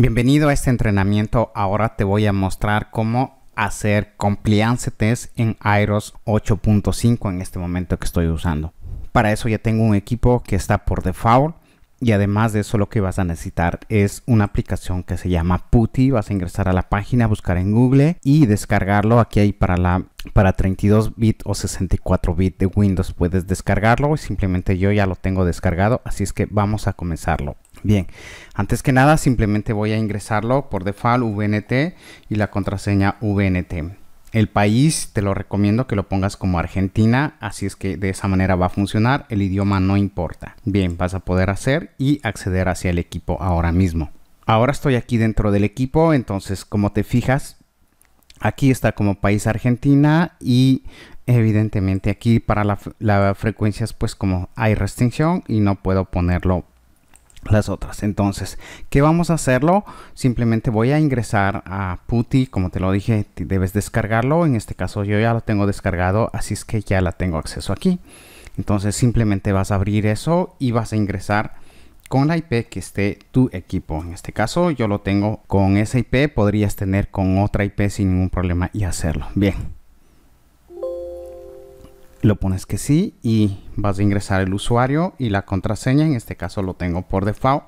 Bienvenido a este entrenamiento. Ahora te voy a mostrar cómo hacer compliance test en iRos 8.5 en este momento que estoy usando. Para eso ya tengo un equipo que está por default y además de eso lo que vas a necesitar es una aplicación que se llama Putty. Vas a ingresar a la página, buscar en Google y descargarlo. Aquí hay para la para 32 bit o 64 bit de Windows puedes descargarlo y simplemente yo ya lo tengo descargado, así es que vamos a comenzarlo. Bien, antes que nada simplemente voy a ingresarlo por default VNT y la contraseña VNT. El país te lo recomiendo que lo pongas como Argentina, así es que de esa manera va a funcionar, el idioma no importa. Bien, vas a poder hacer y acceder hacia el equipo ahora mismo. Ahora estoy aquí dentro del equipo, entonces como te fijas, aquí está como país Argentina y evidentemente aquí para la, frecuencias frecuencia pues como hay restricción y no puedo ponerlo las otras. Entonces, ¿qué vamos a hacerlo? Simplemente voy a ingresar a Putty, como te lo dije, debes descargarlo. En este caso yo ya lo tengo descargado, así es que ya la tengo acceso aquí. Entonces simplemente vas a abrir eso y vas a ingresar con la IP que esté tu equipo. En este caso yo lo tengo con esa IP, podrías tener con otra IP sin ningún problema y hacerlo. Bien lo pones que sí y vas a ingresar el usuario y la contraseña. En este caso lo tengo por default,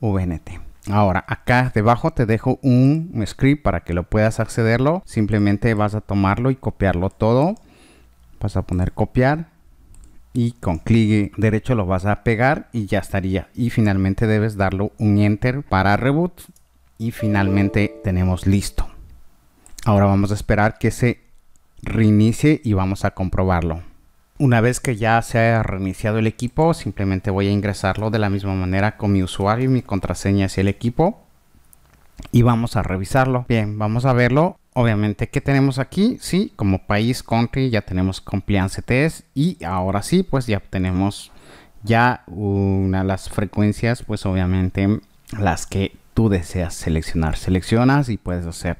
VNT. Ahora, acá debajo te dejo un script para que lo puedas accederlo. Simplemente vas a tomarlo y copiarlo todo. Vas a poner copiar y con clic derecho lo vas a pegar y ya estaría. Y finalmente debes darle un enter para reboot y finalmente tenemos listo. Ahora vamos a esperar que se reinicie y vamos a comprobarlo. Una vez que ya se ha reiniciado el equipo, simplemente voy a ingresarlo de la misma manera con mi usuario y mi contraseña hacia el equipo. Y vamos a revisarlo. Bien, vamos a verlo. Obviamente, ¿qué tenemos aquí? Sí, como país, country, ya tenemos compliance test. Y ahora sí, pues ya tenemos ya una de las frecuencias, pues obviamente las que tú deseas seleccionar. Seleccionas y puedes hacer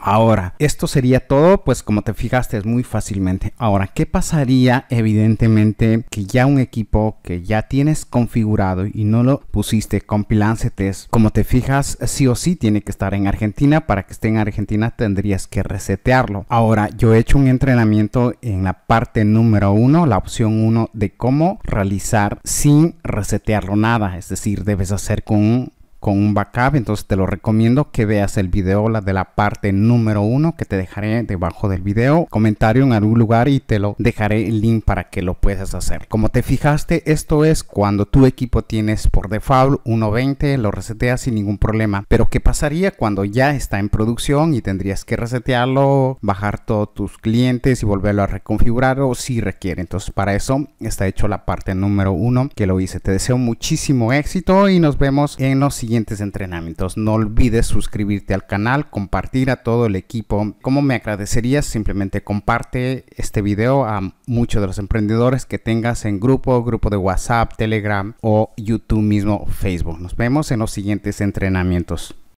Ahora, esto sería todo, pues como te fijaste es muy fácilmente. Ahora, ¿qué pasaría evidentemente que ya un equipo que ya tienes configurado y no lo pusiste con Pilance Test? Como te fijas, sí o sí tiene que estar en Argentina. Para que esté en Argentina tendrías que resetearlo. Ahora, yo he hecho un entrenamiento en la parte número uno la opción uno de cómo realizar sin resetearlo nada. Es decir, debes hacer con con un backup, entonces te lo recomiendo que veas el video la de la parte número uno que te dejaré debajo del video, comentario en algún lugar y te lo dejaré el link para que lo puedas hacer. Como te fijaste, esto es cuando tu equipo tienes por default 1.20, lo reseteas sin ningún problema, pero ¿qué pasaría cuando ya está en producción y tendrías que resetearlo, bajar todos tus clientes y volverlo a reconfigurar o si requiere? Entonces para eso está hecho la parte número uno que lo hice. Te deseo muchísimo éxito y nos vemos en los siguientes entrenamientos. No olvides suscribirte al canal, compartir a todo el equipo. Como me agradecerías? Simplemente comparte este video a muchos de los emprendedores que tengas en grupo, grupo de WhatsApp, Telegram o YouTube mismo, Facebook. Nos vemos en los siguientes entrenamientos.